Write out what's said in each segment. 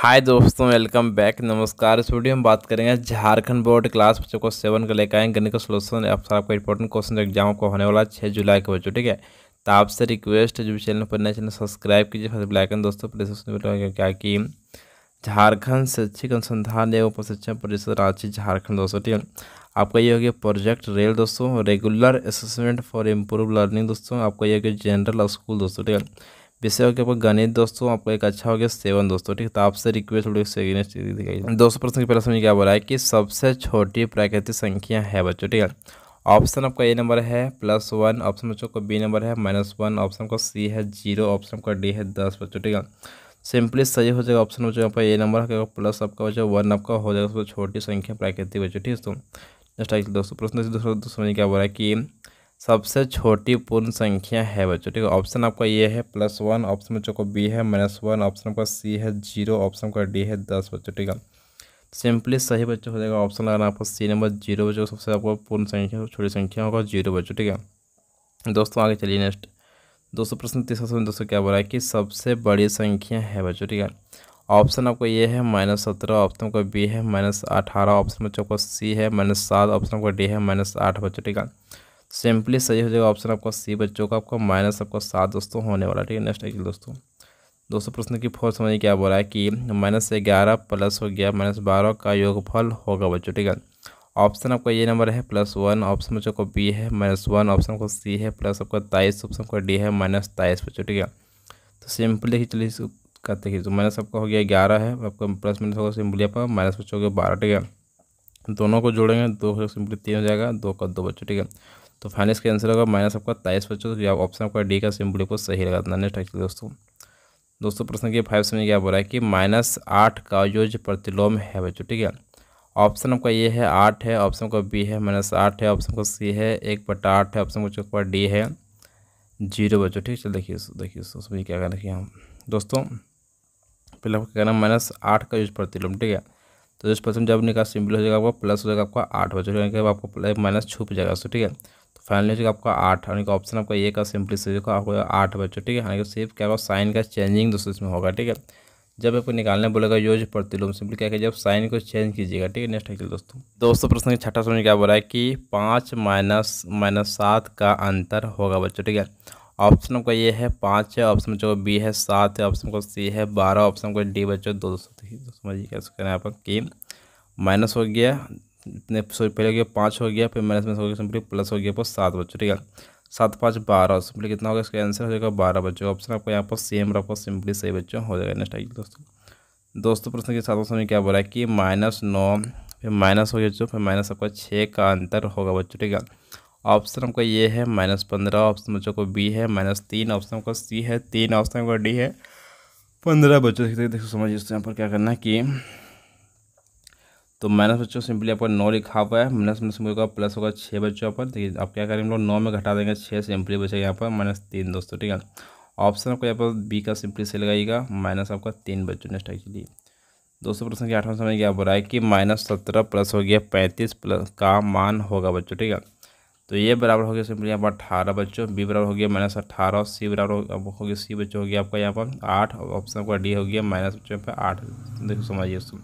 हाय दोस्तों welcome back नमस्कार इस वीडियो में बात करेंगे झारखंड बोर्ड क्लास बच्चों को सेवन का लेकर आए गणित का सोल्यूशन आपका इंपॉर्टेंट क्वेश्चन जो एग्जाम को होने वाला छः जुलाई को बच्चों ठीक है तो आपसे रिक्वेस्ट है जो भी चैनल पर नए चैनल सब्सक्राइब कीजिए फर्स्ट ब्लैकन दोस्तों क्या कि झारखंड शैक्षिक अनुसंधान एवं प्रशिक्षण परिषद रांची झारखंड दोस्तों ठीक है आपका ये हो गया प्रोजेक्ट रेल दोस्तों regular assessment for improve learning दोस्तों आपका ये हो गया जनरल स्कूल दोस्तों ठीक है विषय हो गया आपका गणित दोस्तों आपका एक अच्छा हो गया सेवन दोस्तों ठीक है तो आपसे रिक्वेस्ट लोग दिखाई दोस्तों प्रश्न की पहला समझ क्या बोला है कि सबसे छोटी प्राकृतिक संख्या है बच्चों ठीक है ऑप्शन आपका ए नंबर है प्लस वन ऑप्शन बच्चों का बी नंबर है माइनस वन ऑप्शन का सी है जीरो ऑप्शन का डी है दस बच्चों ठीक है सिंपली सही हो जाएगा ऑप्शन बच्चों आपका ए नंबर है प्लस आपका बच्चा वन आपका हो जाएगा छोटी संख्या प्राकृतिक बच्चों ठीक है दोस्तों नेक्स्ट दोस्तों प्रश्न दोस्तों समझ क्या बोला है कि सबसे छोटी पूर्ण संख्या है बच्चों ठीक है ऑप्शन आपका ये है प्लस वन ऑप्शन बच्चों को बी है माइनस वन ऑप्शन आपका सी है जीरो ऑप्शन का डी है दस बच्चों ठीक है सिंपली सही बच्चों हो जाएगा ऑप्शन लगाना आपको सी नंबर जीरो बच्चों सबसे आपको पूर्ण संख्या छोटी संख्या होगा जीरो बच्चों ठीक है दोस्तों आगे चलिए नेक्स्ट दोस्तों प्रश्न तीसरा सौ दोस्तों क्या बोला है कि सबसे बड़ी संख्या है बच्चों ठीक है ऑप्शन आपको ये है माइनस सत्रह ऑप्शन आपका बी है माइनस अठारह ऑप्शन बच्चों को सी है माइनस सात ऑप्शन आपको डी है माइनस आठ बच्चों ठीक है सिंपली सही हो जाएगा ऑप्शन आपका सी बच्चों का आपका माइनस आपका सात दोस्तों होने वाला ठीक है नेक्स्ट देखिए दोस्तों दोस्तों प्रश्न की फोर समझिए क्या बोला है कि माइनस से ग्यारह प्लस हो गया माइनस बारह का योगफल होगा बच्चों ठीक है ऑप्शन आपका ये नंबर है प्लस वन ऑप्शन बच्चों को बी है माइनस वन ऑप्शन को सी है प्लस आपका तेईस ऑप्शन को डी है माइनस तेईस बच्चों ठीक है तो सिंपली देखिए चलिए करते हैं तो माइनस आपका हो गया ग्यारह है आपका प्लस माइनस होगा सिंपली आपका माइनस बच्चों हो गया बारह ठीक है दोनों को जोड़ेंगे दो सिंपली तीन हो जाएगा दो का दो बच्चों ठीक है तो फाइनल इसका आंसर होगा माइनस आपका तेईस बच्चों तो ऑप्शन आपका डी का सिंपल को सही लगा था नेक्स्ट एक्चुअली दोस्तों दोस्तों प्रश्न के फाइव समय क्या क्या बोला है कि माइनस आठ का जो प्रतिलोम है बच्चों ठीक है ऑप्शन आपका ये है आठ है ऑप्शन का बी है माइनस आठ है ऑप्शन का सी है एक बटा आठ है ऑप्शन का डी है जीरो बच्चों ठीक है देखिए देखिए समझिए क्या कहना है हम दोस्तों पहले आपका कहना माइनस आठ का यूज प्रतिलोम ठीक है तो जिस प्रश्न जब निकाल सिंपल हो जाएगा आपका प्लस हो जाएगा आपका आठ बच्चों आपको माइनस छुप जाएगा उसको ठीक है फाइनल जो आपका आठ यानी कि ऑप्शन आपका एक का सिंपली से का आपको आठ बच्चों ठीक है यानी कि सिर्फ क्या होगा साइन का चेंजिंग दोस्तों इसमें होगा ठीक है जब आपको निकालने बोलेगा योज प्रतिलोम सिंपली क्या जब साइन को चेंज कीजिएगा ठीक है नेक्स्ट है दोस्तों दोस्तों प्रश्न का छठा समझ क्या बोला है कि पाँच माइनस माइनस सात का अंतर होगा बच्चों ठीक है ऑप्शन आपका ये है पाँच है ऑप्शन बच्चों को बी है सात है ऑप्शन को सी है बारह ऑप्शन को डी बच्चों दो सौ समझिए क्या करना है आपका कि माइनस हो गया इतने सॉरी पहले हो गया पाँच हो गया फिर माइनस माइनस हो गया सिंपली प्लस हो गया पर सात बच्चों ठीक है सात पाँच बारह सिंपली कितना होगा इसका आंसर हो जाएगा बारह बच्चों ऑप्शन आपको यहाँ पर सेम रखो सिंपली सही बच्चों हो जाएगा नेक्स्ट आइए दोस्तों दोस्तों प्रश्न के साथ ऑप्शन में क्या बोला है कि माइनस नौ फिर माइनस हो गया बच्चों फिर माइनस आपका छः का अंतर होगा बच्चों ठीक है ऑप्शन आपका ये है माइनस पंद्रह ऑप्शन बच्चों को बी है माइनस तीन ऑप्शन आपका सी है तीन ऑप्शन आपका डी है पंद्रह बच्चों देखो समझिए यहाँ पर क्या करना है कि तो माइनस बच्चों सिंपली आपका नौ लिखा हुआ है माइनस माइनस होगा प्लस होगा छः बच्चों पर देखिए तो आप क्या करेंगे हम लोग नौ में घटा देंगे छः सिंपली बचेगा यहाँ पर माइनस तीन दोस्तों ठीक है ऑप्शन आपको यहाँ पर बी का सिंपली से लगाइएगा माइनस आपका तीन बच्चों नेक्स्ट एक्चुअली दोस्तों प्रश्न की आठवां समझ गया बुराई कि माइनस सत्रह प्लस हो गया पैंतीस प्लस का मान होगा बच्चों ठीक है तो ये बराबर हो गया सिंपली यहाँ पर अठारह बच्चों बी बराबर हो गया माइनस अठारह और सी बराबर हो गया सी बच्चों हो गया आपका यहाँ पर आठ ऑप्शन आपका डी हो गया माइनस बच्चों पर आठ देखो समझिए उसमें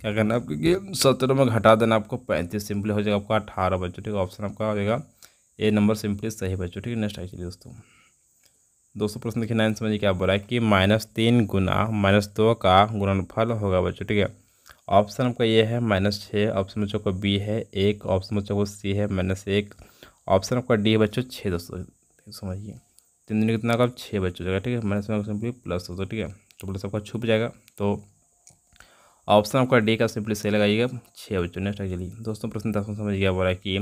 क्या करना है कि सत्रह में घटा देना आपको पैंतीस सिंपली हो जाएगा आपका अठारह बच्चों ठीक है ऑप्शन आपका हो जाएगा ए नंबर सिंपली सही बच्चों ठीक है नेक्स्ट एक्चुअली दोस्तों दोस्तों प्रश्न देखिए नाइन समझिए क्या बोला है कि माइनस तीन गुना माइनस दो का गुणनफल होगा बच्चों ठीक है ऑप्शन आपका ये है माइनस छः ऑप्शन बच्चों को बी है एक ऑप्शन बच्चों को सी है माइनस एक ऑप्शन आपका डी है बच्चों छः दोस्तों समझिए तीन दिन कितना का छः बच्चों जाएगा ठीक है माइनस में सिंपली प्लस दोस्तों ठीक है तो प्लस आपका छुप जाएगा तो ऑप्शन आपका डी का सिंपली सही लगाइएगा छः बच्चों नेक्स्ट चलिए दोस्तों प्रश्न दस समझ गया बोला कि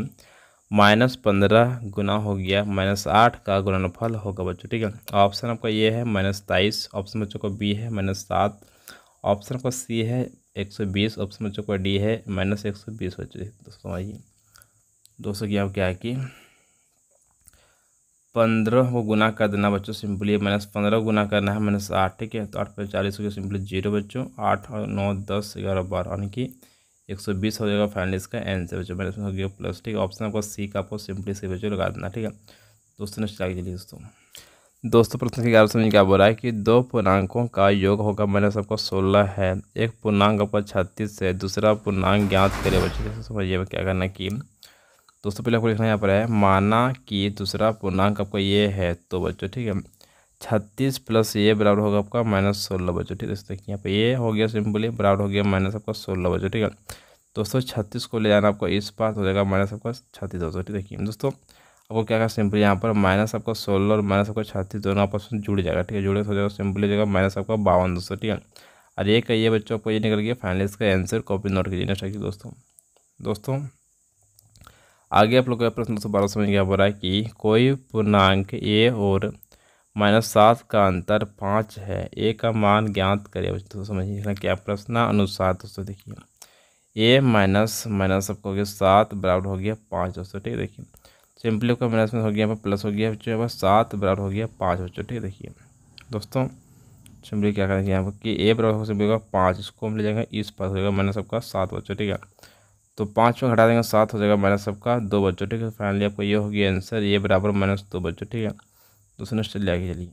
माइनस पंद्रह गुना हो गया माइनस आठ का गुणनफल होगा बच्चों ठीक है ऑप्शन आपका ये है माइनस तेईस ऑप्शन बच्चों का बी है माइनस सात ऑप्शन आपका सी है एक सौ बीस ऑप्शन बच्चों का डी है माइनस एक सौ बीस बच्चों दोस्तों आइए दोस्तों की आप क्या है कि पंद्रह को गुना कर देना बच्चों सिंपली माइनस पंद्रह गुना करना है माइनस आठ ठीक है तो आठ पर चालीस हो गया सिंपली जीरो बच्चों आठ नौ दस ग्यारह बारह यानी कि एक सौ बीस हो जाएगा फाइनल इसका आंसर बच्चों माइनस हो गया प्लस ठीक है ऑप्शन आपका सी का आपको सिंपली सी बच्चों लगा देना ठीक है दोस्तों ने चला दीजिए दोस्तों दोस्तों प्रश्न के ग्यारह समझ क्या बोल रहा है कि दो पूर्णांकों का योग होगा माइनस आपका सोलह है एक पूर्णांक आपका छत्तीस है दूसरा पूर्णांक ज्ञात करे बच्चों समझिए क्या करना कि दोस्तों पहले आपको लिखना यहाँ पर है माना कि दूसरा पूर्णांक आपका ये है तो बच्चों ठीक है छत्तीस प्लस ये बराबर होगा आपका माइनस सोलह बच्चों ठीक है देखिए यहाँ पर ये हो गया सिंपली बराबर हो गया माइनस आपका सोलह बच्चों ठीक है दोस्तों छत्तीस को ले जाना आपको इस पास हो जाएगा माइनस आपका छत्तीस दोस्तों ठीक देखिए दोस्तों आपको क्या क्या सिंपली यहाँ पर माइनस आपका सोलह और माइनस आपका छत्तीस दोनों आपस में जुड़ जाएगा ठीक है जुड़े हो जाएगा सिंपली जगह माइनस आपका बावन दोस्तों ठीक है और ये कहिए बच्चों आपको ये निकल गया फाइनल इसका आंसर कॉपी नोट कीजिए नेक्स्ट दोस्तों दोस्तों आगे आप लोग का प्रश्न दोस्तों बारह समझ गया बोला कि कोई पूर्णांक ए और माइनस सात का अंतर पाँच है ए का मान ज्ञात करिए तो समझिए क्या प्रश्न अनुसार दोस्तों देखिए ए माइनस माइनस आपको हो गया सात बराबर हो गया पाँच दोस्तों ठीक देखिए सिंपली आपका माइनस में हो गया प्लस हो गया जो है सात बराबर हो गया पाँच बच्चों ठीक देखिए दोस्तों सिंपली क्या करेंगे यहाँ पर कि ए बराबर हो सिंपली होगा पाँच इसको हम ले जाएंगे इस पास होगा माइनस आपका सात बच्चों ठीक है तो पाँच में घटा देंगे सात हो जाएगा माइनस सबका दो बच्चों ठीक है फाइनली आपका ये होगी आंसर ये बराबर माइनस दो बच्चों ठीक है दूसरे तो चलिए आगे चलिए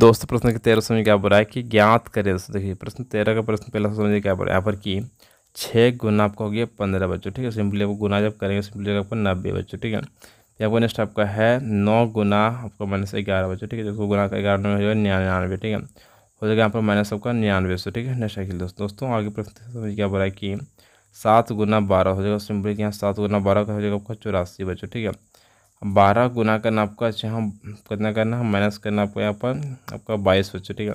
दोस्तों प्रश्न के तेरह समझ क्या बोला है कि ज्ञात करें दोस्तों देखिए प्रश्न तेरह का प्रश्न पहला समझिए क्या बोला यहाँ पर कि छः गुना आपका हो गया पंद्रह बच्चों ठीक है सिंपली आपको गुना जब करेंगे सिंपली आपको नब्बे बच्चों ठीक है यहाँ पर नेक्स्ट आपका है नौ गुना आपका माइनस ग्यारह बच्चों ठीक है जिसको गुना का ग्यारह हो जाएगा निन्यानवे ठीक है हो जाएगा यहाँ पर माइनस आपका निन्यानवे सौ ठीक है नेक्स्ट आखिर दोस्तों दोस्तों आगे प्रश्न समझ क्या बोला है कि सात गुना बारह हो जाएगा सिंपली यहाँ सात गुना बारह का हो जाएगा आपका चौरासी बचो ठीक है बारह गुना करना आपका अच्छा यहाँ कितना करना है माइनस करना आपका यहाँ पर आपका बाईस बचो ठीक है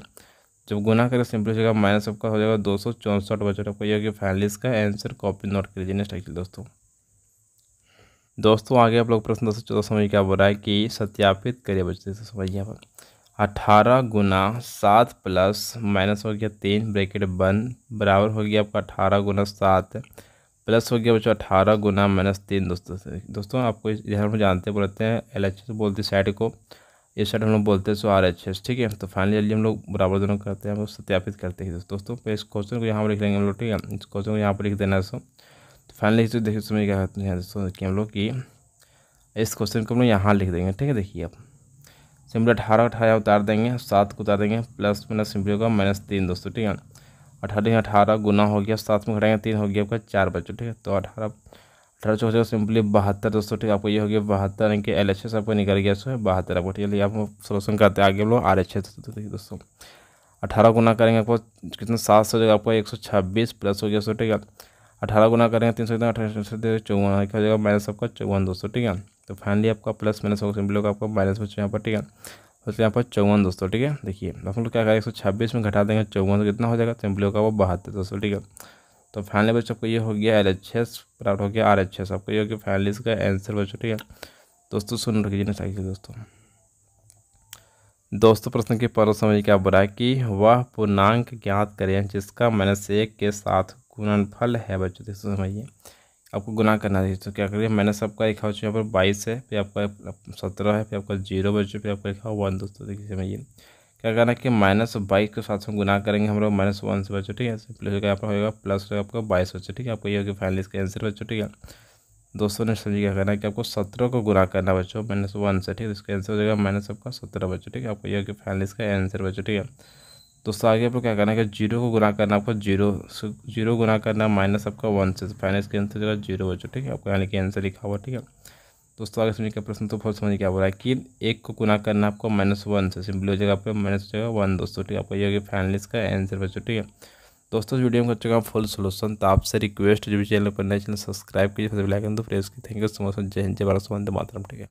जब गुना करें सिंपली हो जाएगा माइनस आपका हो जाएगा दो सौ चौंसठ बचो तो आपको यह फाइनली का आंसर कॉपी नोट कर लीजिए नेक्स्ट दोस्तों दोस्तों आगे आप लोग प्रश्न दो सौ चौदह समझ क्या बोल रहा है कि सत्यापित करिए बच्चे समझिए यहाँ पर अठारह गुना सात प्लस माइनस हो गया तीन ब्रैकेट बंद बराबर हो गया आपका अठारह गुना सात प्लस हो गया बच्चों अठारह गुना माइनस तीन दोस्तों दोस्तों आपको इधर हम जानते बोलते हैं एल एच एस बोलते साइड को इस साइड हम लोग बोलते हैं सो आर एच एस ठीक है तो फाइनली जल्दी हम लोग बराबर दोनों करते हैं सत्यापित करते हैं दोस्तों तो इस क्वेश्चन को यहाँ पर लिख लेंगे हम लोग ठीक है इस क्वेश्चन को यहाँ पर लिख देना है तो फाइनली देखिए समझ क्या दोस्तों कि हम लोग कि इस क्वेश्चन को हम लोग यहाँ लिख देंगे ठीक है देखिए आप सिंपली अठारह अठारह उतार देंगे सात को उतार देंगे प्लस माइनस सिंपली होगा माइनस तीन दोस्तों ठीक है अठारह अठारह गुना हो गया सात में घटाएंगे तीन हो गया आपका चार बच्चों ठीक है तो अठारह अठारह चौदह सिंपली बहत्तर दोस्तों ठीक है आपको ये हो गया बहत्तर यानी कि एल एच एस आपको निकल गया सो बहत्तर आपको ठीक है आप सोलोशन करते हैं आगे बोलो आर एच एस दोस्तों अठारह गुना करेंगे आपको कितना सात सौ जगह आपको एक सौ छब्बीस प्लस हो गया सो ठीक है अठारह गुना करेंगे तीन सौ अठारह चौवन हो जाएगा माइनस आपका चौवन दोस्तों ठीक है तो फाइनली आपका प्लस माइनस होगा सिंपल होगा आपका माइनस बच्चों यहाँ पर ठीक है उसके यहाँ पर चौवन दोस्तों ठीक है देखिए आप तो लोग क्या करें एक सौ छब्बीस में घटा देंगे चौवन तो कितना हो जाएगा सिंपल होगा वो बहत्तर दोस्तों ठीक है तो फाइनली बच्चों आपको ये हो गया एल एच एस प्राप्त हो गया आर एच एस आपको ये हो गया फाइनली इसका आंसर बच्चों ठीक है दोस्तों सुन रखिए जी चाहिए दोस्तों दोस्तों प्रश्न के पर समझ क्या बुरा कि वह पूर्णांक ज्ञात करें जिसका माइनस एक के साथ गुणनफल है बच्चों दोस्तों समझिए आपको गुना करना चाहिए तो क्या करिए माइनस आपका लिखा हो यहाँ पर बाईस है फिर आपका सत्रह है फिर आपका जीरो बच्चों फिर आपका लिखा वन दोस्तों देखिए समझिए क्या करना है कि माइनस बाईस के साथ हम गुना करेंगे हम लोग माइनस वन से बच्चों ठीक है प्लस यहाँ पर होगा प्लस आपका बाईस बच्चों ठीक है आपको ये होगी फाइनल इसका आंसर बच्चों ठीक है दोस्तों ने समझिए क्या करना है कि आपको सत्रह को गुना करना बच्चों माइनस वन से ठीक है तो इसका आंसर हो जाएगा माइनस आपका सत्रह बच्चों ठीक है आपको ये होगी फाइनल इसका आंसर बच्चों ठीक है दोस्तों आगे आपको क्या करना है कि जीरो को गुना करना आपको जीरो जीरो गुना करना माइनस आपका वन से फाइनल इसके आंसर जो है जीरो हो ठीक है आपको यानी कि आंसर लिखा हुआ ठीक है दोस्तों आगे समझिए प्रश्न तो बहुत समझ क्या बोला है कि एक को गुना करना आपको माइनस वन से सिंपली हो जाएगा आपका माइनस हो जाएगा वन दोस्तों ठीक है आपको ये फाइनल इसका आंसर बचो ठीक है दोस्तों वीडियो में चुका फुल सोल्यूशन तो आपसे रिक्वेस्ट जो भी चैनल पर नए चैनल सब्सक्राइब कीजिए सबसे बेलाइकन तो प्रेस की थैंक यू सो मच जय हिंद जय भारत सुबंध मातरम ठीक है